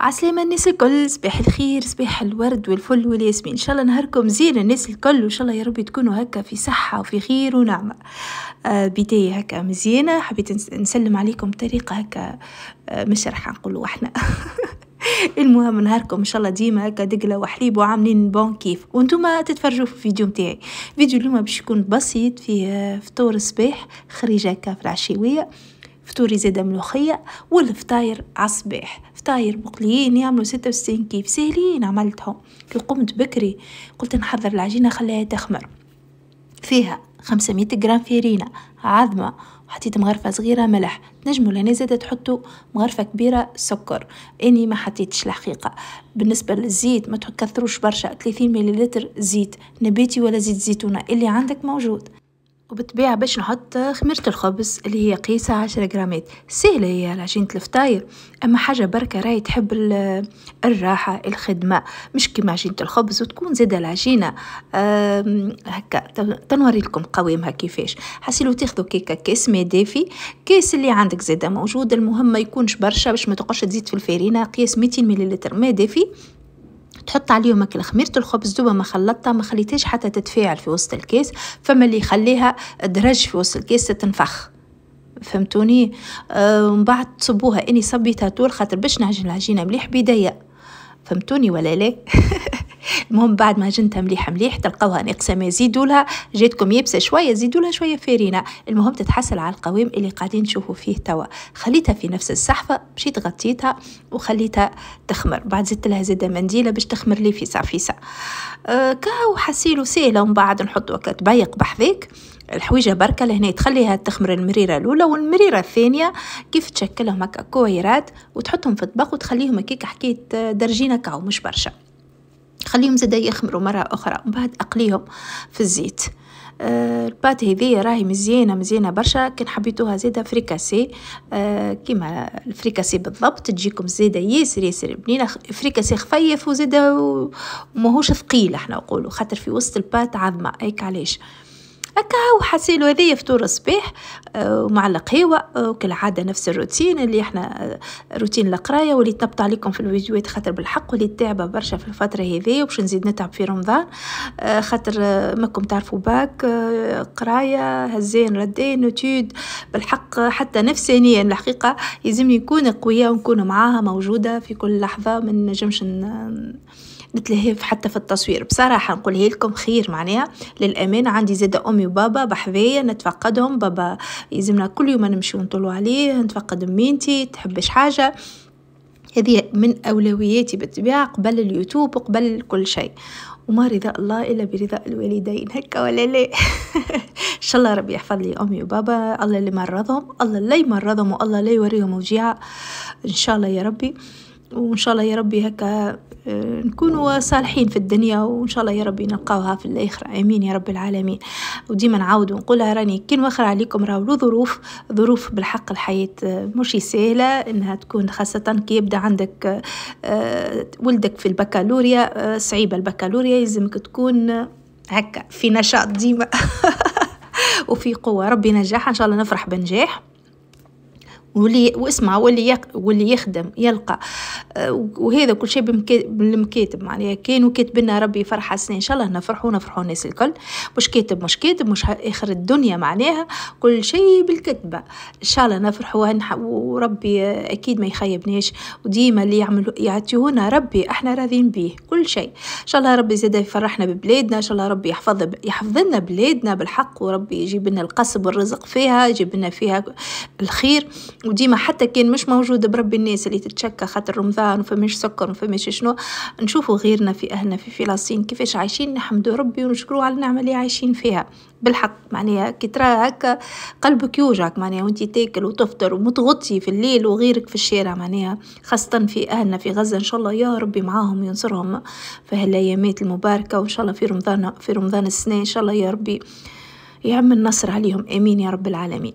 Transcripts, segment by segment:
عسلامة الناس الكل صباح الخير صباح الورد والفل والياسمين ان شاء الله نهاركم زين الناس الكل وان شاء الله يا ربي تكونوا هكا في صحة وفي خير ونعمة آه بداية هكا مزيانة حبيت نسلم عليكم بطريقة هكا آه مش راح نقولوا احنا المهم نهاركم ان شاء الله ديما هكا دقله وحليب وعاملين بون كيف وانتم تتفرجوا في الفيديو متاعي فيديو اليوم باش يكون بسيط فيه آه، فطور الصباح خريجة هكا في آه فطوري زاده ملوخيه والفطاير عصبيح فطاير مقليين يعملوا ستة كيف سهلين عملتهم كي قمت بكري قلت نحضر العجينه خليها تخمر فيها 500 غرام فيرينا عظمة وحطيت مغرفة صغيرة ملح تنجموا لهنا زادة تحطوا مغرفة كبيرة سكر اني ما حطيتش الحقيقة بالنسبة للزيت ما تكثروش برشا 30 مليلتر زيت نباتي ولا زيت زيتونة اللي عندك موجود وبالطبيعة باش نحط خميرة الخبز اللي هي قيسة عشرة جرامات سهلة هي العجينة الفطاير أما حاجة بركة راهي تحب الراحة الخدمة مش كيما عجينة الخبز وتكون زادة العجينة هكا تنوري لكم قوامها كيفاش حسيلو تاخذوا كيكة كاس ماء دافي كاس اللي عندك زادة موجود المهم ما يكونش برشا باش ما تقعش تزيد في الفرينة قياس 200 مليلتر ماء دافي تحط عليهم هكا خميرة الخبز دوبا ما خلطتها ما خليتهاش حتى تتفاعل في وسط الكاس فما اللي يخليها درج في وسط الكاس تنفخ فهمتوني آه بعد تصبوها اني صبيتها طول خاطر باش نعجن العجينه مليح بدايه فهمتوني ولا لا المهم بعد ما جنتها مليحه مليح تلقاوها ناقصه ما يزيدولها جاتكم يابسه شويه زيدولها شويه فرينه المهم تتحصل على القوام اللي قاعدين نشوفوا فيه توا خليتها في نفس الصحفه مشيت غطيتها وخليتها تخمر بعد زدت لها زاده منديله باش تخمر لي فيسا فيسا أه كاو حسيلو سهله ومن بعد نحطوا تبيق بحذاك الحويجه بركه لهنا تخليها تخمر المريره الاولى والمريره الثانيه كيف تشكلهم هكا كويرات وتحطهم في الطبق وتخليهم هكاك حكايه درجينه كاو مش برشا خليهم زادا يخمروا مرة أخرى من بعد أقليهم في الزيت آه البات هذه راهي مزيانه مزيانه برشا كان حبيتوها زيدا فريكاسي آه كيما الفريكاسي بالضبط تجيكم زيدا ياسر ياسر بنينه فريكاسي خفيف وزيدا وماهوش ثقيل احنا نقولوا خاطر في وسط البات عظمه هيك علاش هكا وحسيلو هذايا فطور الصباح آه، ومع القهوة آه، وكالعادة نفس الروتين اللي احنا آه، روتين القراية واللي تنبط عليكم في الفيديوهات خاطر بالحق واللي تعبة برشا في الفترة هذه وباش نزيد نتعب في رمضان خاطر ماكم تعرفوا باك قراية هزين ردين نتود بالحق حتى نفسانيا الحقيقة يلزمني نكون قوية ونكون معاها موجودة في كل لحظة من نجمش نتلهي حتى في التصوير بصراحه نقول لكم خير معناها للامانه عندي زادة امي وبابا بحذايا نتفقدهم بابا يلزمنا كل يوم نمشيو نطلو عليه نتفقد مينتي تحبش حاجه هذه من اولوياتي بالطبيعه قبل اليوتيوب وقبل كل شيء وما رضا الله الا برضا الوالدين هكا ولا لا ان شاء الله ربي يحفظ لي امي وبابا الله اللي مرضهم الله لا مرضهم والله لا يوريهم وجيعه ان شاء الله يا ربي وإن شاء الله يا ربي هكا آه، نكونوا صالحين في الدنيا وإن شاء الله يا ربي نلقاوها في الآخرة آمين يا رب العالمين وديما نعاود ونقولها راني كي نوخر عليكم راهو ظروف ظروف بالحق الحياة آه، مش سهلة إنها تكون خاصة كي يبدا عندك آه، ولدك في البكالوريا صعيبة البكالوريا يلزمك تكون هكا في نشاط ديما وفي قوة ربي نجاح إن شاء الله نفرح بنجاح واللي واسمع واللي يق... واللي يخدم يلقى آه، وهذا كل شيء بالمكاتب معناها كانوا كاتبنا ربي فرحة سنين إن شاء الله نفرحونا نفرحوا الناس الكل مش كاتب مش كاتب مش آخر الدنيا معناها كل شيء بالكتبة إن شاء الله نفرحوا وربي أكيد ما يخيبناش وديما اللي يعملوا يعطيونا ربي احنا راضين بيه كل شيء إن شاء الله ربي زاد يفرحنا ببلادنا إن شاء الله ربي يحفظ ب... يحفظ لنا بلادنا بالحق وربي يجيب لنا القصب والرزق فيها يجيب لنا فيها الخير وديما حتى كان مش موجود بربي الناس اللي تتشكى خاطر رمضان وفماش سكر وفماش شنو نشوفوا غيرنا في اهلنا في فلسطين كيفاش عايشين نحمدوا ربي ونشكروا على النعمه اللي عايشين فيها بالحق معناها كي ترى هكا قلبك يوجعك معناها وانت تاكل وتفطر ومتغطي في الليل وغيرك في الشارع معناها خاصة في أهلنا في غزة إن شاء الله يا ربي معاهم ينصرهم في هالأيامات المباركة وإن شاء الله في رمضان في رمضان السنة إن شاء الله يا ربي يعم النصر عليهم آمين يا رب العالمين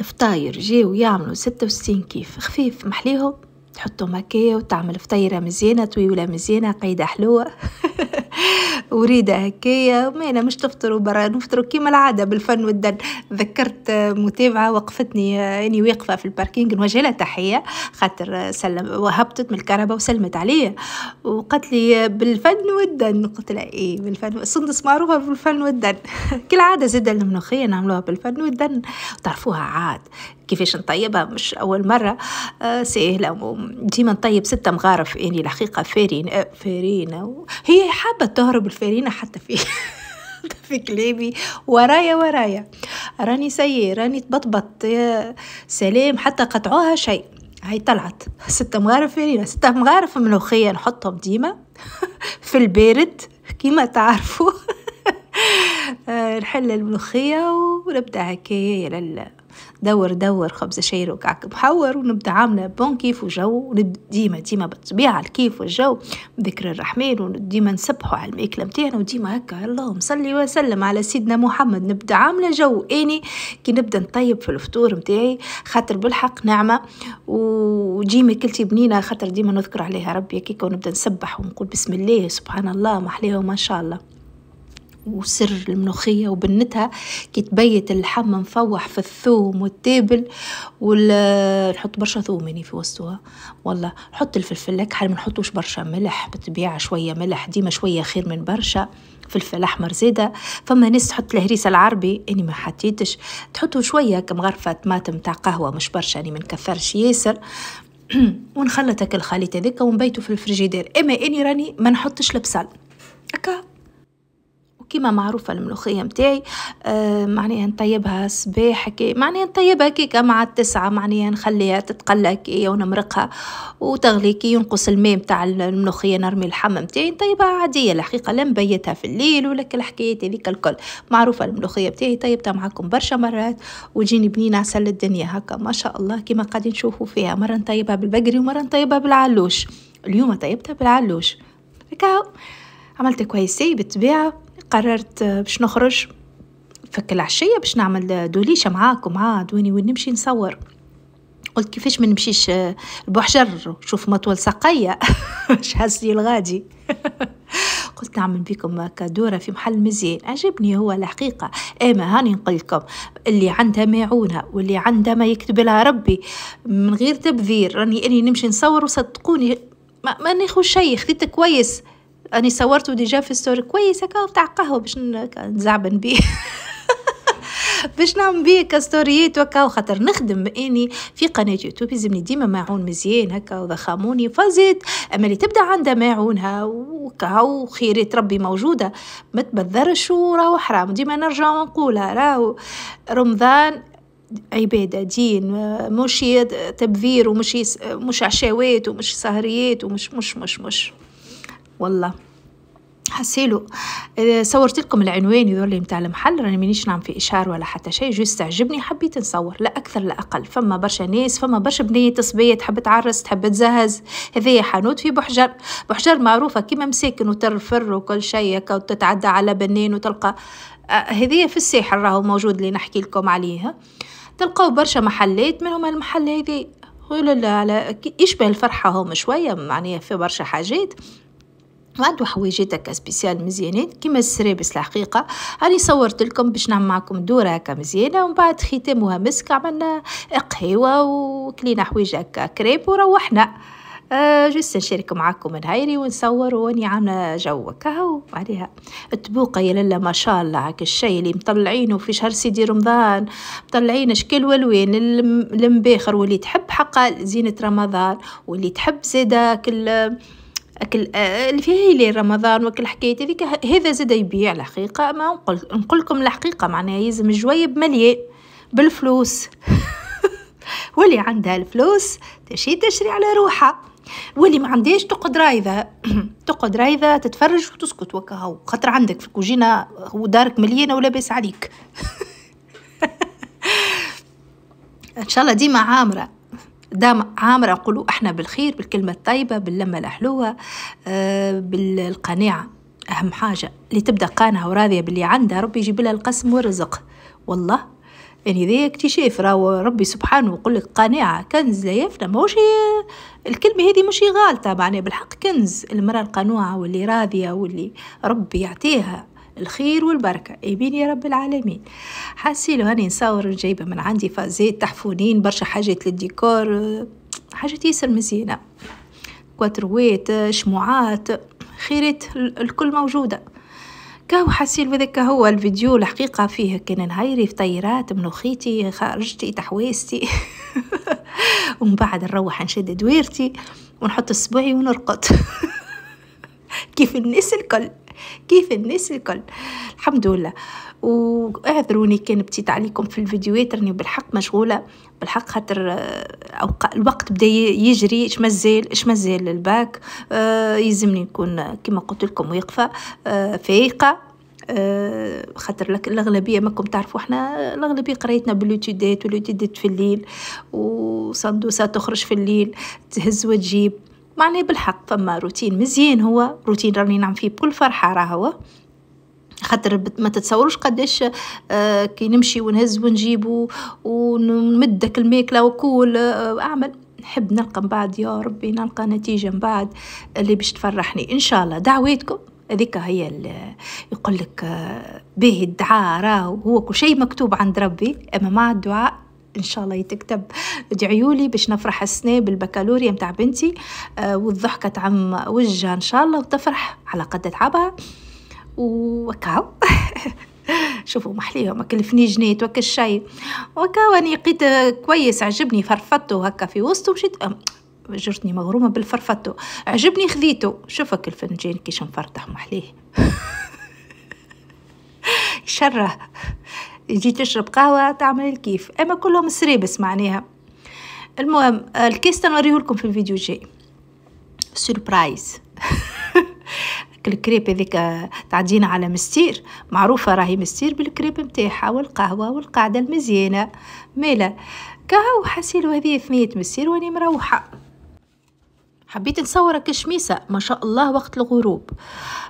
الفطاير جاو يعملوا ستة وستين كيف خفيف محليهم تحطهم هكايا وتعمل فطيرة مزيانة طويولة مزيانة قيدة حلوة وريده هكايا مانا مش تفطروا برا نفطروا كيما العاده بالفن والدن ذكرت متابعه وقفتني اني يعني واقفه في الباركينج نوجه لها تحيه خاطر سلم وهبطت من الكهرباء وسلمت عليا وقالت لي بالفن والدن قلت لها ايه بالفن السندس معروفه بالفن والدن كالعاده زاد المنوخيه نعملوها بالفن والدن تعرفوها عاد كيفاش نطيبها مش أول مرة ساهله سهلة ديما نطيب ستة مغارف يعني الحقيقة فارين آه، فارينة هي حابة تهرب الفارينة حتى في في كلامي ورايا ورايا راني سي راني تبطبط يا آه، سلام حتى قطعوها شيء هاي طلعت ستة مغارف فارينة ستة مغارف ملوخية نحطهم ديما في البارد كيما تعرفوا آه، نحل الملوخية ونبدأ هكايا لله دور دور خبز شير وكعك محور ونبدا عامله بون كيف وجو ديما ديما بالطبيعه الكيف والجو ذكر الرحمن وديما نسبحوا على الماكله متاعنا وديما هكا اللهم صلي وسلم على سيدنا محمد نبدا عامله جو اني كي نبدا نطيب في الفطور متاعي خاطر بالحق نعمه وديما كلتي بنينه خاطر ديما نذكر عليها ربي كيكا ونبدا نسبح ونقول بسم الله سبحان الله محليها وما شاء الله وسر الملوخية وبنتها كي تبيت اللحم مفوح في الثوم والتابل ونحط برشا ثوم يعني في وسطها والله نحط الفلفل الأكحل ما نحطوش برشا ملح بالطبيعة شوية ملح ديما شوية خير من برشا فلفل أحمر زيدة فما ناس تحط الهريسة العربي اني ما حطيتش تحطوا شوية كم غرفة طماطم تاع قهوة مش برشا يعني ما نكثرش ياسر ونخلطك الخليط هذاك ونبيتو في الفريجيدير اما اني راني ما نحطش البصل هكا وكما معروفه الملوخيه متاعي آه معناها نطيبها صباح كي معناها نطيبها كيكا مع التسعه معناها نخليها تتقلى هكايا ونمرقها وتغلي كي ينقص الماء متاع الملوخيه نرمي اللحم متاعي نطيبها عاديه الحقيقه لا نبيتها في الليل ولا الحكايات هذيك الكل معروفه الملوخيه متاعي طيبتها معكم برشا مرات وجيني بنينه عسل الدنيا هكا ما شاء الله كما قاعدين نشوفوا فيها مره نطيبها بالبقري ومره نطيبها بالعلوش اليوم طيبتها بالعلوش هكا عملت كويسه بالطبيعه قررت باش نخرج فك العشية باش نعمل دوليشة معاك ومعا عدواني وين نمشي نصور قلت كيفاش ما نمشيش البحجر شوف مطول ساقية شحس لي الغادي قلت نعمل بكم كدورة في محل مزيان عجبني هو الحقيقة اما هاني نقلكم اللي عندها ما يعونها واللي عندها ما يكتب لها ربي من غير تبذير راني اني نمشي نصور وصدقوني ما, ما شي شيء خذيت كويس اني صورته ديجا في ستوري كويس هكا بتاع قهوه باش نزعبن بيه باش نعمل بيه كاستوريات وكا خاطر نخدم اني في قناه يوتيوب يلزمني ديما معون مزيان هكا وضخاموني فازت اما اللي تبدا عندها معونها وكا خيرات ربي موجوده ما تبذرش وراهو حرام ديما نرجع ونقولها راهو رمضان عبادة دين مش تبذير ومش مش عشاوات ومش سهريات ومش مش مش مش والله حسيلو صورت لكم العنوان يظهر لي متاع المحل راني مانيش نعم في اشهار ولا حتى شيء جو استعجبني حبيت نصور لا اكثر لا اقل فما برشا ناس فما برشا بنات صبيه تحب تعرس تحب تزهز هذه حانوت في بحجر بحجر معروفه كيما مساكن وترفر وكل شيء هكا وتتعدى على بنان وتلقى آه، هذه في الساحل راهو موجود اللي نحكي لكم عليها تلقاو برشا محلات منهم المحل هذي ولا لا على يشبه الفرحة هم شوية معناها في برشا حاجات عندو هكا سبيسيال مزيانين كيما السرابس الحقيقه راني صورت لكم باش نعمل معكم دوره هكا مزيانه ومن بعد ختامها مسك عملنا قهيوة وكلينا حوايج هكا كريب وروحنا آه جست نشارك معاكم من ونصور واني عامله جو كهو عليها الطبوقه يا لالا ما شاء الله هاك الشيء اللي مطلعينه في شهر سيدي رمضان مطلعين اشكال والوان المباخر واللي تحب حقا زينه رمضان واللي تحب زادا كل اكل آه، اللي فيه لي رمضان وكل حكاية هذيك هذا زاد يبيع الحقيقه ما نقول نقولكم الحقيقه معناها يلزم جويب مليء بالفلوس واللي عندها الفلوس تشي تشري على روحها واللي ما عندهاش تقعد رايضه تقعد رايضه تتفرج وتسكت وكهو خاطر عندك في الكوجينه ودارك مليانه ولاباس عليك ان شاء الله ديما عامره دام عامرة نقولوا احنا بالخير بالكلمة الطيبة باللمة الحلوة آه بالقناعة أهم حاجة اللي تبدأ قانعة وراضية باللي عندها ربي يجيب لها القسم والرزق والله يعني ذي اكتشاف راهو ربي سبحانه يقول لك قناعة كنز لا يفنى ماهوش الكلمة هذه مش غالطة معناها بالحق كنز المرأة القنوعة واللي راضية واللي ربي يعطيها الخير والبركه امين يا رب العالمين حسيلو هاني نصور جايبه من عندي فازات تحفونين برشا حاجات للديكور آه، حاجات ياسر مزيانه كواترويت آه، شموعات خيرات الكل موجوده كاو حسيل وذاك هو الفيديو الحقيقه فيه كان نهيري في طيرات ملوخيتي خرجتي تحويستي ومن بعد نروح نشد دويرتي ونحط صبعي ونرقد كيف الناس الكل كيف الناس الكل الحمد لله واعذروني كان بتيت عليكم في الفيديوهات راني بالحق مشغوله بالحق خاطر آه، الوقت بدا يجري اش مازال اش مازال الباك آه، يلزمني نكون كما قلت لكم واقفه آه، فايقه آه خاطر لك الاغلبيه ماكم تعرفوا احنا الاغلبيه قرايتنا بالوتيدات والوتيدات في الليل وصندوسات تخرج في الليل تهز وتجيب معني بالحق فما روتين مزيان هو روتين راني نعم فيه بكل فرحه راهو خاطر ما تتصوروش قداش آه، كي نمشي ونهز ونجيب ونمدك الماكله وكل آه، اعمل نحب نلقى من بعد يا ربي نلقى نتيجه من بعد اللي باش تفرحني ان شاء الله دعواتكم هذيك هي يقول لك آه، باهي الدعاء راهو هو كل شيء مكتوب عند ربي اما مع الدعاء ان شاء الله يتكتب ادعيوا لي باش نفرح السنه بالبكالوريا متاع بنتي آه، والضحكه تعم وجهها ان شاء الله وتفرح على قد تعبها وكاو شوفوا محليه ما كلفني جنيه الشاي وكاو اني قيت كويس عجبني فرفطته هكا في وسطه مشيت جرتني مغرومة بالفرفطو عجبني خذيته شوفك الفنجان كيش مفرطح محليه شره يجي تشرب قهوة تعمل الكيف أما كلهم سريبس معناها المهم الكيس تنوريه لكم في الفيديو الجاي سوربرايز الكريب هذيك تعدينا على مستير معروفة راهي مستير بالكريب متاحة والقهوة والقعدة المزيانة مالا كهو حسيلو هذه ثنية مستير واني مروحة حبيت نصورك شميسة ما شاء الله وقت الغروب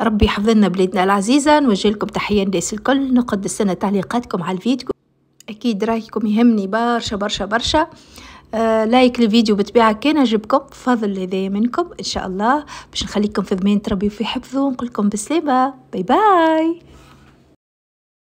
ربي يحفظنا بلادنا العزيزة نوجه لكم تحية الناس الكل نقدس لنا تعليقاتكم على الفيديو أكيد رأيكم يهمني برشا برشا برشا آه لايك للفيديو بتبيعة كان عجبكم بفضل هذا منكم إن شاء الله باش نخليكم في ضمان ربي في حفظه ونقولكم بسلامة باي باي